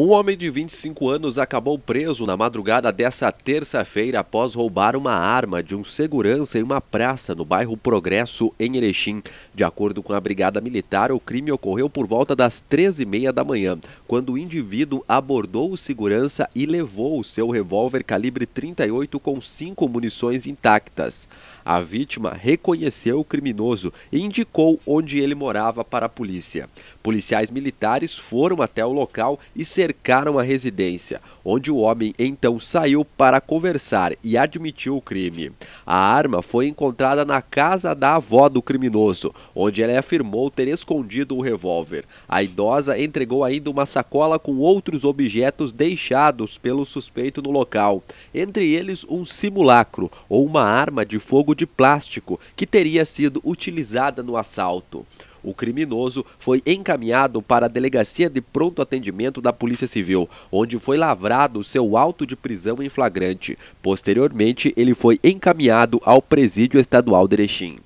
Um homem de 25 anos acabou preso na madrugada dessa terça-feira após roubar uma arma de um segurança em uma praça no bairro Progresso, em Erechim. De acordo com a Brigada Militar, o crime ocorreu por volta das 13h30 da manhã, quando o indivíduo abordou o segurança e levou o seu revólver calibre 38 com cinco munições intactas. A vítima reconheceu o criminoso e indicou onde ele morava para a polícia. Policiais militares foram até o local e cercaram a residência, onde o homem então saiu para conversar e admitiu o crime. A arma foi encontrada na casa da avó do criminoso, onde ela afirmou ter escondido o revólver. A idosa entregou ainda uma sacola com outros objetos deixados pelo suspeito no local, entre eles um simulacro ou uma arma de fogo de plástico que teria sido utilizada no assalto. O criminoso foi encaminhado para a Delegacia de Pronto Atendimento da Polícia Civil, onde foi lavrado seu auto de prisão em flagrante. Posteriormente, ele foi encaminhado ao Presídio Estadual de Erechim.